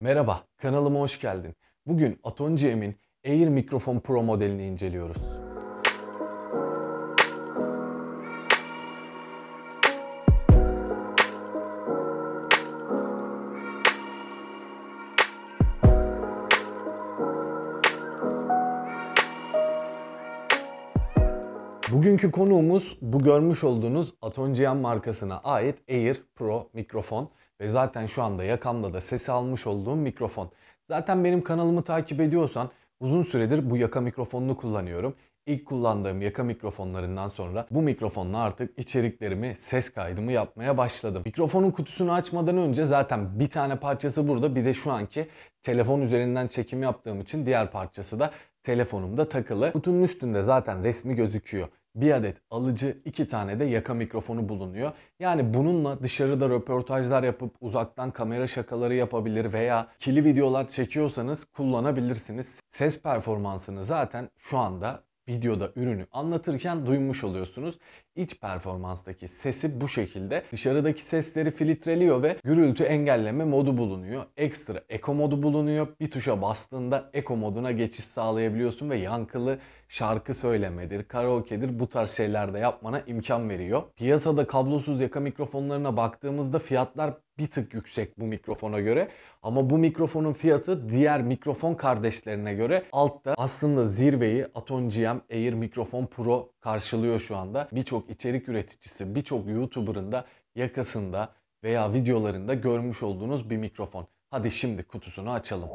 Merhaba, kanalıma hoş geldin. Bugün Aton Air Mikrofon Pro modelini inceliyoruz. Bugünkü konuğumuz bu görmüş olduğunuz Aton markasına ait Air Pro mikrofon. Ve zaten şu anda yakamda da sesi almış olduğum mikrofon. Zaten benim kanalımı takip ediyorsan uzun süredir bu yaka mikrofonunu kullanıyorum. İlk kullandığım yaka mikrofonlarından sonra bu mikrofonla artık içeriklerimi, ses kaydımı yapmaya başladım. Mikrofonun kutusunu açmadan önce zaten bir tane parçası burada bir de şu anki telefon üzerinden çekim yaptığım için diğer parçası da telefonumda takılı. Kutunun üstünde zaten resmi gözüküyor bir adet alıcı, iki tane de yaka mikrofonu bulunuyor. Yani bununla dışarıda röportajlar yapıp uzaktan kamera şakaları yapabilir veya kili videolar çekiyorsanız kullanabilirsiniz. Ses performansını zaten şu anda videoda ürünü anlatırken duymuş oluyorsunuz. İç performanstaki sesi bu şekilde dışarıdaki sesleri filtreliyor ve gürültü engelleme modu bulunuyor. Ekstra eko modu bulunuyor. Bir tuşa bastığında eko moduna geçiş sağlayabiliyorsun ve yankılı şarkı söylemedir, karaoke'dir bu tarz şeyler de yapmana imkan veriyor. Piyasada kablosuz yaka mikrofonlarına baktığımızda fiyatlar bir tık yüksek bu mikrofona göre. Ama bu mikrofonun fiyatı diğer mikrofon kardeşlerine göre altta. Aslında zirveyi Aton GM Air Mikrofon Pro karşılıyor şu anda. Birçok içerik üreticisi, birçok YouTuber'ın da yakasında veya videolarında görmüş olduğunuz bir mikrofon. Hadi şimdi kutusunu açalım.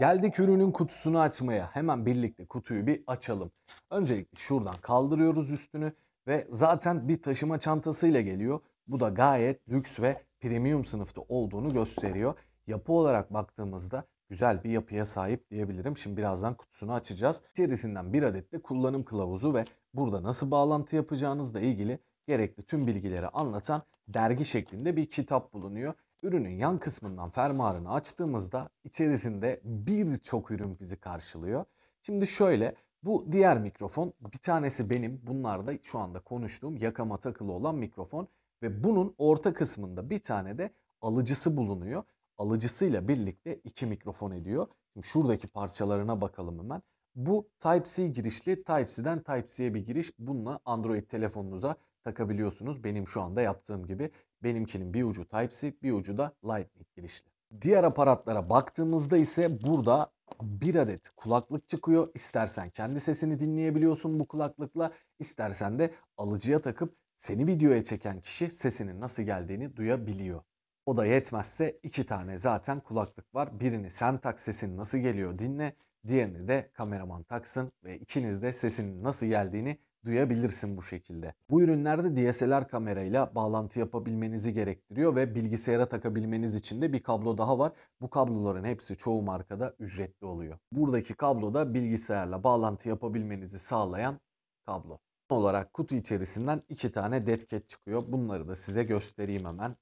Geldik ürünün kutusunu açmaya. Hemen birlikte kutuyu bir açalım. Öncelikle şuradan kaldırıyoruz üstünü ve zaten bir taşıma çantasıyla geliyor. Bu da gayet lüks ve premium sınıfta olduğunu gösteriyor. Yapı olarak baktığımızda güzel bir yapıya sahip diyebilirim. Şimdi birazdan kutusunu açacağız. İçerisinden bir adet de kullanım kılavuzu ve burada nasıl bağlantı yapacağınızla ilgili gerekli tüm bilgileri anlatan dergi şeklinde bir kitap bulunuyor. Ürünün yan kısmından fermuarını açtığımızda içerisinde birçok ürün bizi karşılıyor. Şimdi şöyle bu diğer mikrofon bir tanesi benim bunlar da şu anda konuştuğum yakama takılı olan mikrofon. Ve bunun orta kısmında bir tane de alıcısı bulunuyor. Alıcısıyla birlikte iki mikrofon ediyor. Şimdi şuradaki parçalarına bakalım hemen. Bu Type-C girişli, Type-C'den Type-C'ye bir giriş. Bununla Android telefonunuza takabiliyorsunuz. Benim şu anda yaptığım gibi. Benimkinin bir ucu Type-C, bir ucu da Lightning girişli. Diğer aparatlara baktığımızda ise burada bir adet kulaklık çıkıyor. İstersen kendi sesini dinleyebiliyorsun bu kulaklıkla, İstersen de alıcıya takıp seni videoya çeken kişi sesinin nasıl geldiğini duyabiliyor. O da yetmezse iki tane zaten kulaklık var. Birini sen tak sesin nasıl geliyor dinle, diğerini de kameraman taksın ve ikiniz de sesinin nasıl geldiğini duyabilirsin bu şekilde. Bu ürünlerde DSLR kamerayla bağlantı yapabilmenizi gerektiriyor ve bilgisayara takabilmeniz için de bir kablo daha var. Bu kabloların hepsi çoğu markada ücretli oluyor. Buradaki kablo da bilgisayarla bağlantı yapabilmenizi sağlayan kablo olarak kutu içerisinden iki tane detket çıkıyor. Bunları da size göstereyim hemen.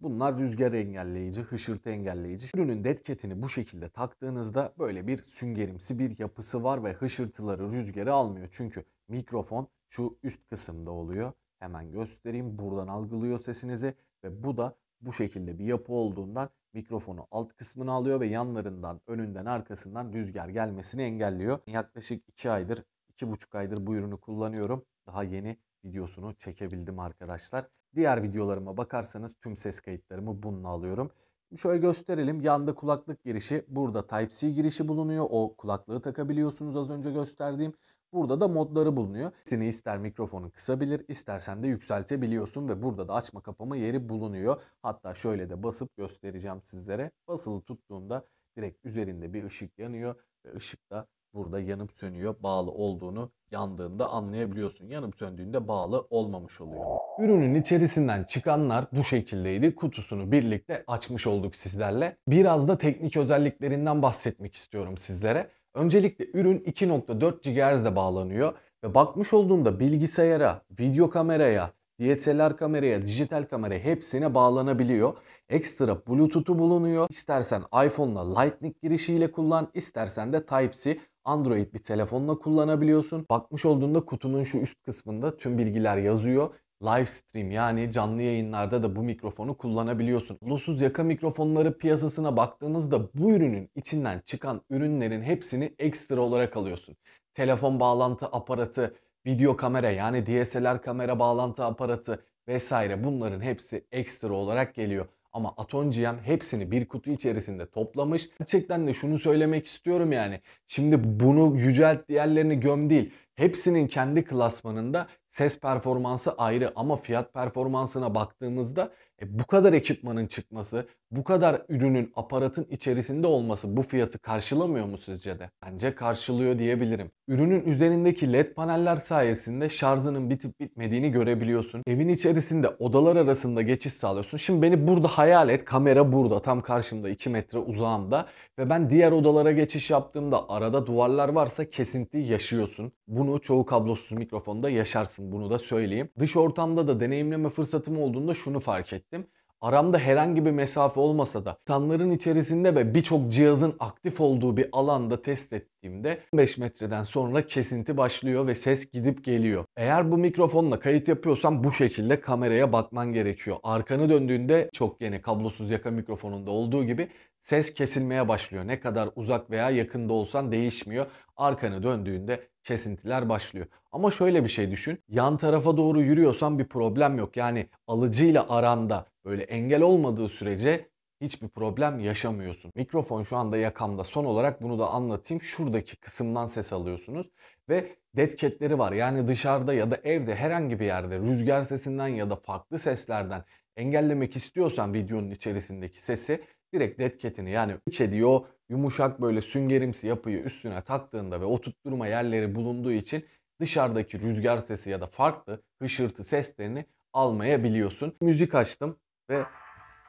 Bunlar rüzgar engelleyici, hışırtı engelleyici. Ürünün detketini bu şekilde taktığınızda böyle bir süngerimsi bir yapısı var ve hışırtıları rüzgarı almıyor. Çünkü mikrofon şu üst kısımda oluyor. Hemen göstereyim. Buradan algılıyor sesinizi ve bu da bu şekilde bir yapı olduğundan mikrofonu alt kısmını alıyor ve yanlarından, önünden, arkasından rüzgar gelmesini engelliyor. Yaklaşık 2 aydır 2,5 aydır bu ürünü kullanıyorum. Daha yeni videosunu çekebildim arkadaşlar. Diğer videolarıma bakarsanız tüm ses kayıtlarımı bununla alıyorum. Şöyle gösterelim. Yanda kulaklık girişi, burada Type-C girişi bulunuyor. O kulaklığı takabiliyorsunuz az önce gösterdiğim. Burada da modları bulunuyor. Sini ister mikrofonu kısabilir, istersen de yükseltebiliyorsun ve burada da açma kapama yeri bulunuyor. Hatta şöyle de basıp göstereceğim sizlere. Basılı tuttuğunda direkt üzerinde bir ışık yanıyor ve ışık da burada yanıp sönüyor, bağlı olduğunu yandığında anlayabiliyorsun. Yanıp söndüğünde bağlı olmamış oluyor. Ürünün içerisinden çıkanlar bu şekildeydi. Kutusunu birlikte açmış olduk sizlerle. Biraz da teknik özelliklerinden bahsetmek istiyorum sizlere. Öncelikle ürün 2.4 GHz'de bağlanıyor ve bakmış olduğumda bilgisayara, video kameraya, DSLR kameraya, dijital kameraya hepsine bağlanabiliyor. Ekstra Bluetooth'u bulunuyor. İstersen iPhone'la Lightning girişiyle kullan, istersen de Type-C. Android bir telefonla kullanabiliyorsun. Bakmış olduğunda kutunun şu üst kısmında tüm bilgiler yazıyor live stream yani canlı yayınlarda da bu mikrofonu kullanabiliyorsun. Lusuz yaka mikrofonları piyasasına baktığımızda bu ürünün içinden çıkan ürünlerin hepsini ekstra olarak alıyorsun. Telefon bağlantı aparatı, video kamera yani DSLR kamera bağlantı aparatı vesaire bunların hepsi ekstra olarak geliyor. Ama Aton GM hepsini bir kutu içerisinde toplamış. Gerçekten de şunu söylemek istiyorum yani. Şimdi bunu yücelt diğerlerini göm değil. Hepsinin kendi klasmanında ses performansı ayrı ama fiyat performansına baktığımızda e, bu kadar ekipmanın çıkması, bu kadar ürünün, aparatın içerisinde olması bu fiyatı karşılamıyor mu sizce de? Bence karşılıyor diyebilirim. Ürünün üzerindeki led paneller sayesinde şarjının bitip bitmediğini görebiliyorsun. Evin içerisinde odalar arasında geçiş sağlıyorsun. Şimdi beni burada hayal et. Kamera burada. Tam karşımda 2 metre uzağımda. Ve ben diğer odalara geçiş yaptığımda arada duvarlar varsa kesinti yaşıyorsun. Bunu çoğu kablosuz mikrofonda yaşarsın olmasın bunu da söyleyeyim. Dış ortamda da deneyimleme fırsatım olduğunda şunu fark ettim. Aramda herhangi bir mesafe olmasa da insanların içerisinde ve birçok cihazın aktif olduğu bir alanda test ettiğimde 5 metreden sonra kesinti başlıyor ve ses gidip geliyor. Eğer bu mikrofonla kayıt yapıyorsan bu şekilde kameraya bakman gerekiyor. Arkanı döndüğünde çok yeni kablosuz yaka mikrofonunda olduğu gibi ses kesilmeye başlıyor. Ne kadar uzak veya yakında olsan değişmiyor. Arkanı döndüğünde kesintiler başlıyor. Ama şöyle bir şey düşün. Yan tarafa doğru yürüyorsan bir problem yok. Yani alıcıyla aranda böyle engel olmadığı sürece hiçbir problem yaşamıyorsun. Mikrofon şu anda yakamda. Son olarak bunu da anlatayım. Şuradaki kısımdan ses alıyorsunuz ve dead var. Yani dışarıda ya da evde herhangi bir yerde rüzgar sesinden ya da farklı seslerden engellemek istiyorsan videonun içerisindeki sesi direkt dead yani kediyi o yumuşak böyle süngerimsi yapıyı üstüne taktığında ve oturtturma yerleri bulunduğu için dışarıdaki rüzgar sesi ya da farklı hışırtı seslerini almayabiliyorsun. Müzik açtım ve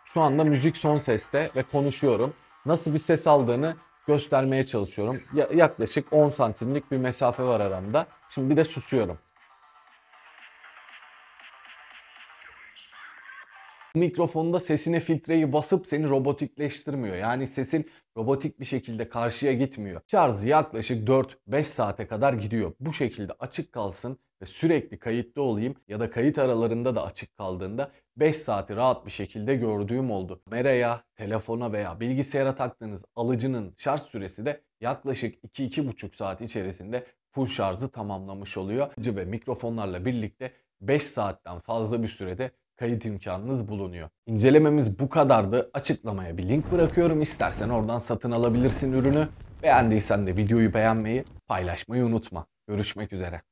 şu anda müzik son seste ve konuşuyorum. Nasıl bir ses aldığını göstermeye çalışıyorum. Ya, yaklaşık 10 santimlik bir mesafe var aramda. Şimdi bir de susuyorum. mikrofonda sesine filtreyi basıp seni robotikleştirmiyor. Yani sesin robotik bir şekilde karşıya gitmiyor. Şarjı yaklaşık 4-5 saate kadar gidiyor. Bu şekilde açık kalsın ve sürekli kayıtlı olayım ya da kayıt aralarında da açık kaldığında 5 saati rahat bir şekilde gördüğüm oldu. Meraya telefona veya bilgisayara taktığınız alıcının şarj süresi de yaklaşık 2-2,5 saat içerisinde full şarjı tamamlamış oluyor. Alıcı Ve mikrofonlarla birlikte 5 saatten fazla bir sürede kayıt imkanınız bulunuyor. İncelememiz bu kadardı. Açıklamaya bir link bırakıyorum. İstersen oradan satın alabilirsin ürünü. Beğendiysen de videoyu beğenmeyi, paylaşmayı unutma. Görüşmek üzere.